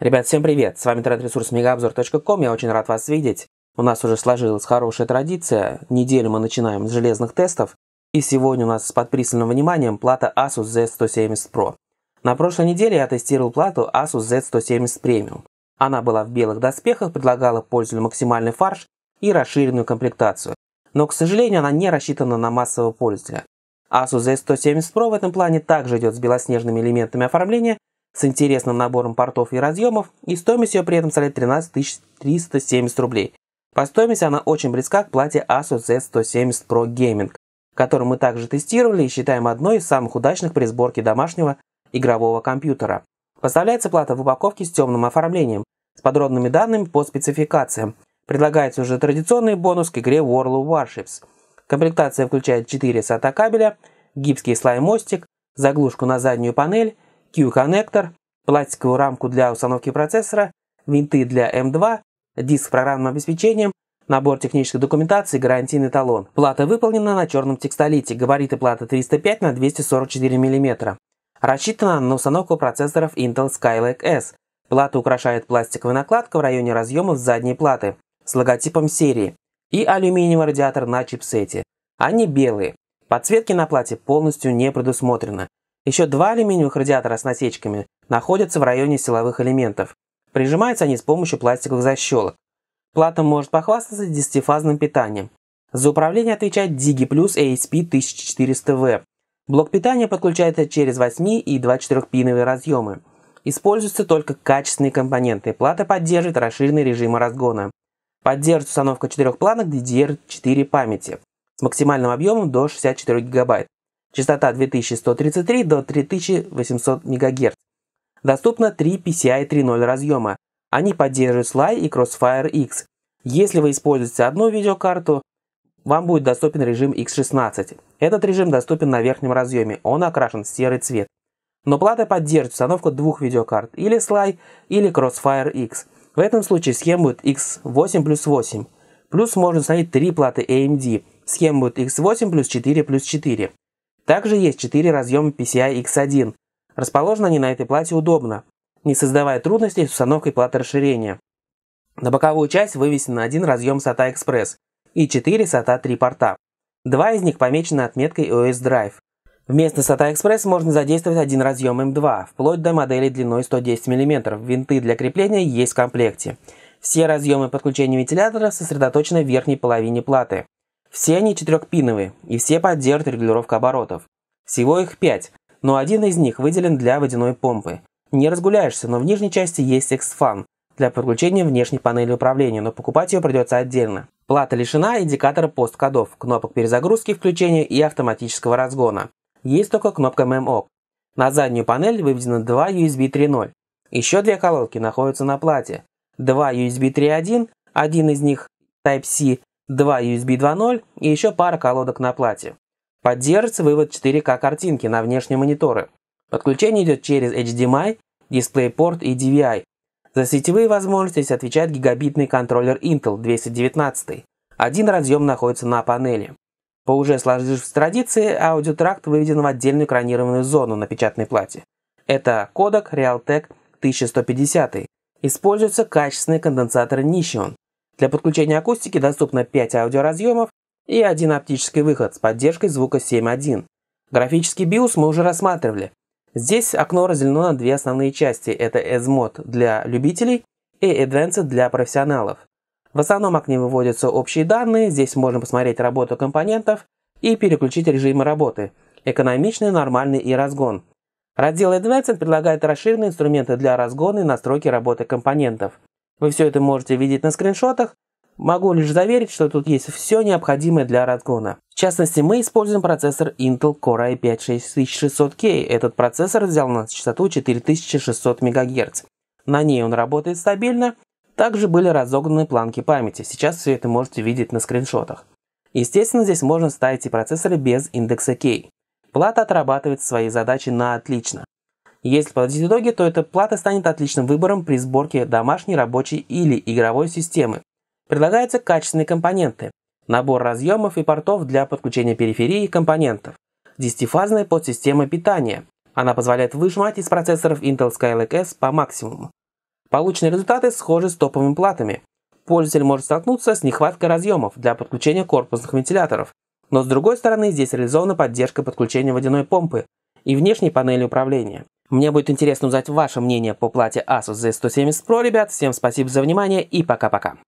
Ребят, всем привет! С вами интернет-ресурс megaobzor.com, я очень рад вас видеть. У нас уже сложилась хорошая традиция, неделю мы начинаем с железных тестов, и сегодня у нас с пристальным вниманием плата Asus Z170 Pro. На прошлой неделе я тестировал плату Asus Z170 Premium. Она была в белых доспехах, предлагала пользователю максимальный фарш и расширенную комплектацию. Но, к сожалению, она не рассчитана на массового пользователя. Asus Z170 Pro в этом плане также идет с белоснежными элементами оформления с интересным набором портов и разъемов, и стоимость ее при этом составляет 13 370 рублей. По стоимости она очень близка к плате Asus Z170 Pro Gaming, которую мы также тестировали и считаем одной из самых удачных при сборке домашнего игрового компьютера. Поставляется плата в упаковке с темным оформлением, с подробными данными по спецификациям. Предлагается уже традиционный бонус к игре World of Warships. Комплектация включает 4 SATA кабеля, гибкий слайм-мостик, заглушку на заднюю панель, Q-коннектор, пластиковую рамку для установки процессора, винты для M2, диск с программным обеспечением, набор технической документации, гарантийный талон. Плата выполнена на черном текстолите, габариты платы 305 на 244 мм. Рассчитана на установку процессоров Intel Skylake S. Плата украшает пластиковая накладка в районе разъемов задней платы с логотипом серии и алюминиевый радиатор на чипсете. Они белые. Подсветки на плате полностью не предусмотрено. Еще два алюминиевых радиатора с насечками находятся в районе силовых элементов. Прижимаются они с помощью пластиковых защелок. Плата может похвастаться десятифазным питанием. За управление отвечает Digi Plus ASP1400V. Блок питания подключается через 8 и 24-пиновые разъемы. Используются только качественные компоненты. Плата поддерживает расширенный режим разгона. Поддерживает установка четырех планок DDR4 памяти с максимальным объемом до 64 ГБ. Частота 2133 до 3800 МГц. Доступно 3 PCI 3.0 разъема. Они поддерживают Sly и Crossfire X. Если вы используете одну видеокарту, вам будет доступен режим X16. Этот режим доступен на верхнем разъеме, он окрашен в серый цвет. Но плата поддержит установку двух видеокарт, или Sly, или Crossfire X. В этом случае схема будет X8 плюс 8. Плюс можно установить три платы AMD. Схема будет X8 плюс 4 плюс 4. Также есть 4 разъема PCI X1. Расположены они на этой плате удобно, не создавая трудностей с установкой платы расширения. На боковую часть вывесен один разъем SATA Express и 4 SATA 3 порта. Два из них помечены отметкой OS Drive. Вместо SATA Express можно задействовать один разъем M2, эм вплоть до модели длиной 110 мм. Винты для крепления есть в комплекте. Все разъемы подключения вентилятора сосредоточены в верхней половине платы. Все они четырехпиновые, и все поддерживают регулировку оборотов. Всего их пять, но один из них выделен для водяной помпы. Не разгуляешься, но в нижней части есть эксфан для подключения внешней панели управления, но покупать ее придется отдельно. Плата лишена индикатора посткодов, кнопок перезагрузки, включения и автоматического разгона. Есть только кнопка MMO. На заднюю панель выведено два USB 3.0. Еще две колодки находятся на плате. Два USB 3.1, один из них Type-C 2 USB 2.0 и еще пара колодок на плате. Поддерживается вывод 4К картинки на внешние мониторы. Подключение идет через HDMI, DisplayPort и DVI. За сетевые возможности здесь отвечает гигабитный контроллер Intel 219. Один разъем находится на панели. По уже сложившейся традиции, аудиотракт выведен в отдельную экранированную зону на печатной плате. Это кодек Realtek 1150. Используются качественные конденсаторы Nishion. Для подключения акустики доступно 5 аудиоразъемов и один оптический выход с поддержкой звука 7.1. Графический BIOS мы уже рассматривали. Здесь окно разделено на две основные части. Это s ESMOD для любителей и Advanced для профессионалов. В основном окне выводятся общие данные, здесь можно посмотреть работу компонентов и переключить режимы работы. Экономичный, нормальный и разгон. Раздел Advanced предлагает расширенные инструменты для разгона и настройки работы компонентов. Вы все это можете видеть на скриншотах. Могу лишь заверить, что тут есть все необходимое для разгона. В частности, мы используем процессор Intel Core i5-6600K. Этот процессор взял у нас частоту 4600 МГц. На ней он работает стабильно. Также были разогнаны планки памяти. Сейчас все это можете видеть на скриншотах. Естественно, здесь можно ставить и процессоры без индекса K. Плата отрабатывает свои задачи на отлично. Если подводить итоги, то эта плата станет отличным выбором при сборке домашней, рабочей или игровой системы. Предлагаются качественные компоненты. Набор разъемов и портов для подключения периферии и компонентов. Десятифазная подсистема питания. Она позволяет выжимать из процессоров Intel Skylake S по максимуму. Полученные результаты схожи с топовыми платами. Пользователь может столкнуться с нехваткой разъемов для подключения корпусных вентиляторов. Но с другой стороны, здесь реализована поддержка подключения водяной помпы и внешней панели управления. Мне будет интересно узнать ваше мнение по плате Asus Z170 Pro, ребят. Всем спасибо за внимание и пока-пока.